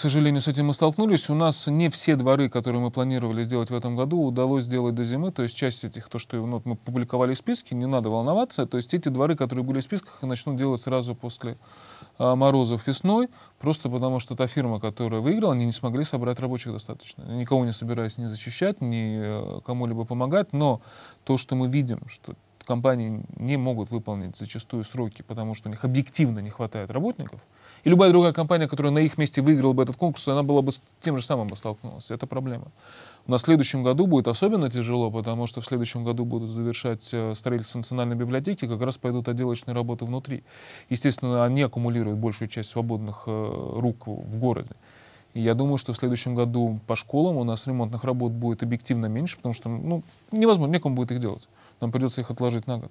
сожалению, с этим мы столкнулись. У нас не все дворы, которые мы планировали сделать в этом году, удалось сделать до зимы. То есть часть этих, то, что ну, мы публиковали списки, не надо волноваться. То есть эти дворы, которые были в списках, начнут делать сразу после а, морозов весной, просто потому что та фирма, которая выиграла, они не смогли собрать рабочих достаточно. Никого не собираюсь не защищать, ни э, кому-либо помогать, но то, что мы видим, что компании не могут выполнить зачастую сроки, потому что у них объективно не хватает работников. И любая другая компания, которая на их месте выиграла бы этот конкурс, она была бы с тем же самым бы столкнулась. Это проблема. На следующем году будет особенно тяжело, потому что в следующем году будут завершать э, строительство национальной библиотеки, как раз пойдут отделочные работы внутри. Естественно, они аккумулируют большую часть свободных э, рук в городе. И я думаю, что в следующем году по школам у нас ремонтных работ будет объективно меньше, потому что ну, невозможно, некому будет их делать. Нам придется их отложить на год.